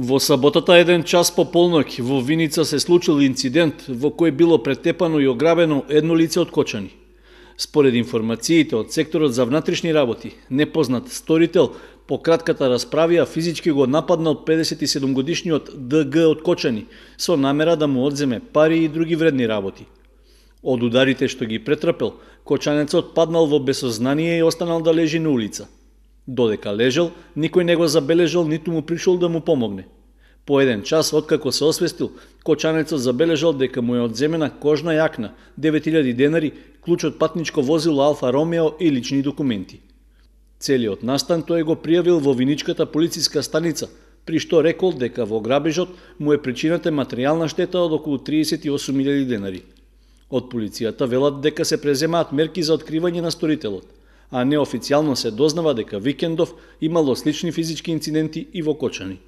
Во саботата еден час по полнок во Виница се случил инцидент во кој било претепано и ограбено едно лице од кочани. Според информациите од секторот за внатрешни работи, непознат сторител по кратката расправија физички го нападнал 57 годишниот ДГ од Кочани со намера да му одземе пари и други вредни работи. Од ударите што ги претрпел, кочанецот паднал во бесознание и останал да лежи на улица. Додека лежел, никој не го забележал, ниту му пришол да му помогне. По еден час, откако се освестил, кочанецот забележал дека му е одземена кожна јакна, 9000 денари, клуч од патничко возило Алфа Ромео и лични документи. Целиот настан тој го пријавил во Виничката полициска станица, при што рекол дека во грабежот му е причината материјална штета од околу 38.000 денари. Од полицијата велат дека се преземаат мерки за откривање на сторителот а неофицијално се дознава дека викендов имало слични физички инциденти и во Кочани.